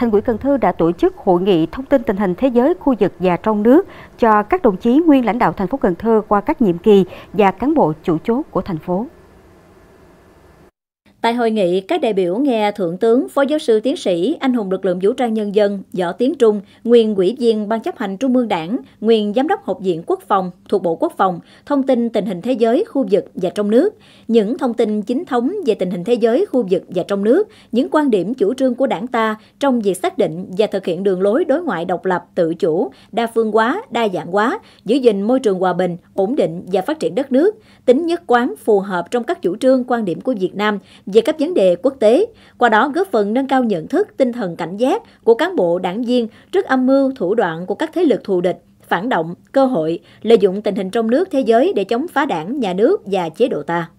Thành ủy Cần Thơ đã tổ chức hội nghị thông tin tình hình thế giới, khu vực và trong nước cho các đồng chí nguyên lãnh đạo thành phố Cần Thơ qua các nhiệm kỳ và cán bộ chủ chốt của thành phố. Tại hội nghị, các đại biểu nghe Thượng tướng Phó Giáo sư Tiến sĩ, Anh hùng lực lượng vũ trang nhân dân Võ Tiến Trung, nguyên ủy viên Ban chấp hành Trung ương Đảng, nguyên Giám đốc Học viện Quốc phòng thuộc Bộ Quốc phòng, thông tin tình hình thế giới, khu vực và trong nước, những thông tin chính thống về tình hình thế giới, khu vực và trong nước, những quan điểm chủ trương của đảng ta trong việc xác định và thực hiện đường lối đối ngoại độc lập, tự chủ, đa phương hóa, đa dạng hóa, giữ gìn môi trường hòa bình, ổn định và phát triển đất nước, tính nhất quán phù hợp trong các chủ trương quan điểm của Việt Nam và về các vấn đề quốc tế, qua đó góp phần nâng cao nhận thức, tinh thần cảnh giác của cán bộ đảng viên trước âm mưu thủ đoạn của các thế lực thù địch, phản động, cơ hội lợi dụng tình hình trong nước thế giới để chống phá đảng, nhà nước và chế độ ta.